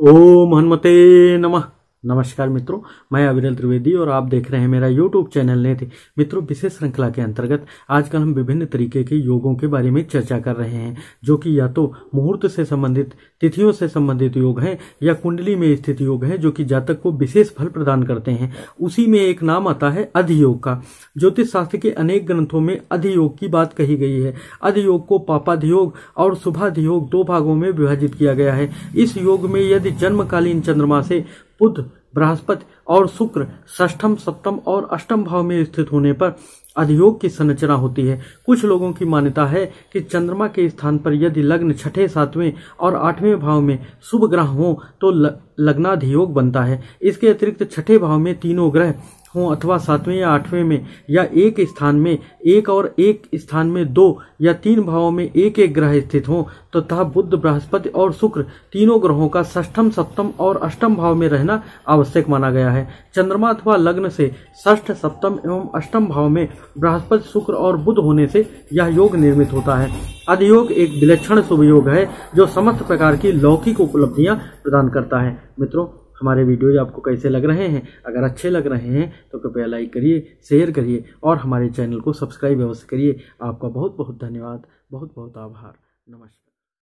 ओम हनुमते नमः नमस्कार मित्रों मैं अविरल त्रिवेदी और आप देख रहे हैं मेरा यूट्यूब चैनल ने थे मित्रों विशेष श्रृंखला के अंतर्गत आजकल हम विभिन्न तरीके के योगों के बारे में चर्चा कर रहे हैं जो कि या तो मुहूर्त से संबंधित तिथियों से संबंधित योग है या कुंडली में स्थित योग है जो कि जातक को विशेष फल प्रदान करते हैं उसी में एक नाम आता है अधियोग का ज्योतिष शास्त्र के अनेक ग्रंथों में अधियोग की बात कही गई है अधियोग को पापाधियोग और शुभाधियोग दो भागों में विभाजित किया गया है इस योग में यदि जन्मकालीन चंद्रमा से बुध बृहस्पति और शुक्र षष्ठम सप्तम और अष्टम भाव में स्थित होने पर अधियोग की संरचना होती है कुछ लोगों की मान्यता है कि चंद्रमा के स्थान पर यदि लग्न छठे सातवें और आठवें भाव में शुभ ग्रह हो तो लग्नाधियोग बनता है इसके अतिरिक्त छठे भाव में तीनों ग्रह हों अथवा सातवें या आठवें में या एक स्थान में एक और एक स्थान में दो या तीन भावों में एक एक ग्रह स्थित हों तथा तो बुद्ध बृहस्पति और शुक्र तीनों ग्रहों का षष्ठम सप्तम और अष्टम भाव में रहना आवश्यक माना गया है चंद्रमा अथवा लग्न से ष्ठ सप्तम एवं अष्टम भाव में बृहस्पति शुक्र और बुद्ध होने से यह योग निर्मित होता है अधियोग एक विलक्षण शुभ योग है जो समस्त प्रकार की लौकिक उपलब्धियां प्रदान करता है मित्रों हमारे वीडियोज आपको कैसे लग रहे हैं अगर अच्छे लग रहे हैं तो कृपया लाइक करिए शेयर करिए और हमारे चैनल को सब्सक्राइब अवश्य करिए आपका बहुत बहुत धन्यवाद बहुत बहुत आभार नमस्कार